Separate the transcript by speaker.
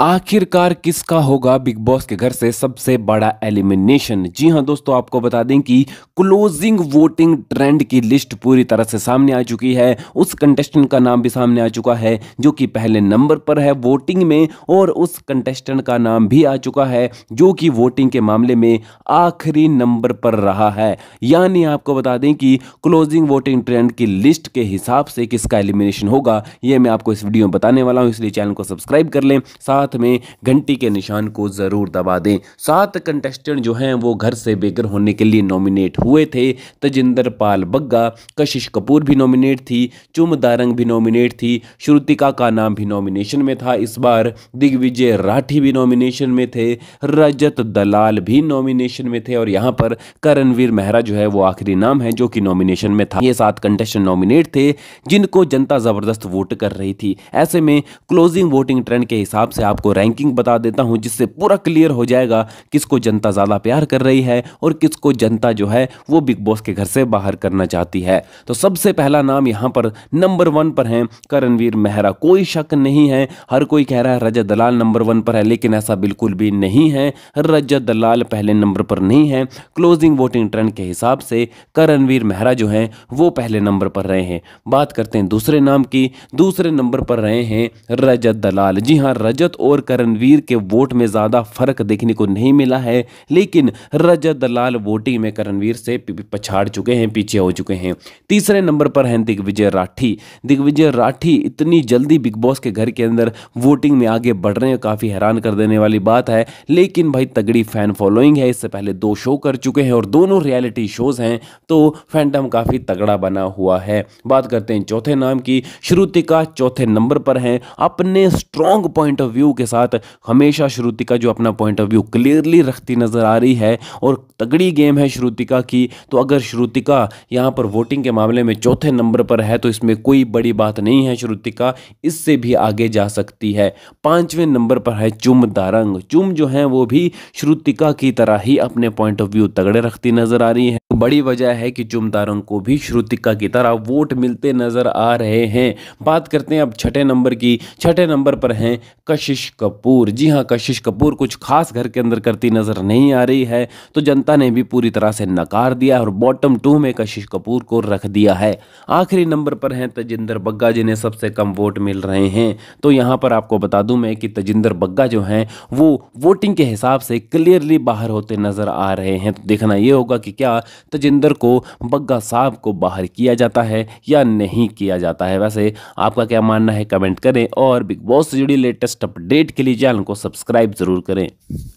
Speaker 1: आखिरकार किसका होगा बिग बॉस के घर से सबसे बड़ा एलिमिनेशन जी हां दोस्तों आपको बता दें कि क्लोजिंग वोटिंग ट्रेंड की लिस्ट पूरी तरह से सामने आ चुकी है उस कंटेस्टेंट का नाम भी सामने आ चुका है जो कि पहले नंबर पर है वोटिंग में और उस कंटेस्टेंट का नाम भी आ चुका है जो कि वोटिंग के मामले में आखिरी नंबर पर रहा है यानी आपको बता दें कि क्लोजिंग वोटिंग ट्रेंड की लिस्ट के हिसाब से किसका एलिमिनेशन होगा ये मैं आपको इस वीडियो में बताने वाला हूँ इसलिए चैनल को सब्सक्राइब कर लें साथ साथ में घंटी के निशान को ज़रूर दबा दें सात कंटेस्टेंट जो हैं वो घर से बेघर होने के लिए नॉमिनेट हुए थे तजिंदर पाल बग्गा कशिश कपूर भी नॉमिनेट थी चुम दारंग भी नॉमिनेट थी श्रुतिका का नाम भी नॉमिनेशन में था इस बार दिग्विजय राठी भी नॉमिनेशन में थे रजत दलाल भी नॉमिनेशन में थे और यहाँ पर करणवीर मेहरा जो है वो आखिरी नाम है जो कि नॉमिनेशन में था ये सात कंटेस्टेंट नॉमिनेट थे जिनको जनता ज़बरदस्त वोट कर रही थी ऐसे में क्लोजिंग वोटिंग ट्रेंड के हिसाब से आप आपको रैंकिंग बता देता हूं जिससे पूरा क्लियर हो जाएगा किसको जनता ज़्यादा प्यार कर रही है और किसको जनता जो है वो बिग बॉस के घर से बाहर करना चाहती है तो सबसे पहला नाम यहां पर नंबर वन पर है करणवीर मेहरा कोई शक नहीं है हर कोई कह रहा है रजत दलाल नंबर वन पर है लेकिन ऐसा बिल्कुल भी नहीं है रजत दलाल पहले नंबर पर नहीं है क्लोजिंग वोटिंग ट्रेंड के हिसाब से करणवीर मेहरा जो है वो पहले नंबर पर रहे हैं बात करते हैं दूसरे नाम की दूसरे नंबर पर रहे हैं रजत दलाल जी हाँ रजत और करणवीर के वोट में ज़्यादा फर्क देखने को नहीं मिला है लेकिन रजत दलाल वोटिंग में करणवीर से पछाड़ चुके हैं पीछे हो चुके हैं तीसरे नंबर पर हैं दिग्विजय राठी दिग्विजय राठी इतनी जल्दी बिग बॉस के घर के अंदर वोटिंग में आगे बढ़ रहे हैं काफ़ी हैरान कर देने वाली बात है लेकिन भाई तगड़ी फैन फॉलोइंग है इससे पहले दो शो कर चुके हैं और दोनों रियलिटी शोज़ हैं तो फैंटम काफ़ी तगड़ा बना हुआ है बात करते हैं चौथे नाम की श्रुतिका चौथे नंबर पर हैं अपने स्ट्रॉन्ग पॉइंट ऑफ व्यू के साथ हमेशा श्रुतिका जो अपना पॉइंट ऑफ व्यू क्लियरली रखती नज़र आ रही है और तगड़ी गेम है श्रुतिका की तो अगर श्रुतिका यहाँ पर वोटिंग के मामले में चौथे नंबर पर है तो इसमें कोई बड़ी बात नहीं है श्रुतिका इससे भी आगे जा सकती है पाँचवें नंबर पर है चुम दारंग चुम जो है वो भी श्रुतिका की तरह ही अपने पॉइंट ऑफ व्यू तगड़े रखती नज़र आ रही है बड़ी वजह है कि चुम दारंग को भी श्रुतिका की तरह वोट मिलते नज़र आ रहे हैं बात करते हैं अब छठे नंबर की छठे नंबर पर हैं कशिश कपूर जी हाँ कशिश कपूर कुछ खास घर के अंदर करती नजर नहीं आ रही है तो जनता ने भी पूरी तरह से नकार दिया और बॉटम टू में कशिश कपूर को रख दिया है आखिरी नंबर पर हैं तजिंदर बग्गा जिन्हें सबसे कम वोट मिल रहे हैं तो यहाँ पर आपको बता दूं मैं कि तजिंदर बग्गा जो हैं वो वोटिंग के हिसाब से क्लियरली बाहर होते नजर आ रहे हैं तो देखना ये होगा कि क्या तजिंदर को बग्गा साहब को बाहर किया जाता है या नहीं किया जाता है वैसे आपका क्या मानना है कमेंट करें और बिग बॉस से जुड़ी लेटेस्ट अपडेट अपडेट के लिए चैनल को सब्सक्राइब ज़रूर करें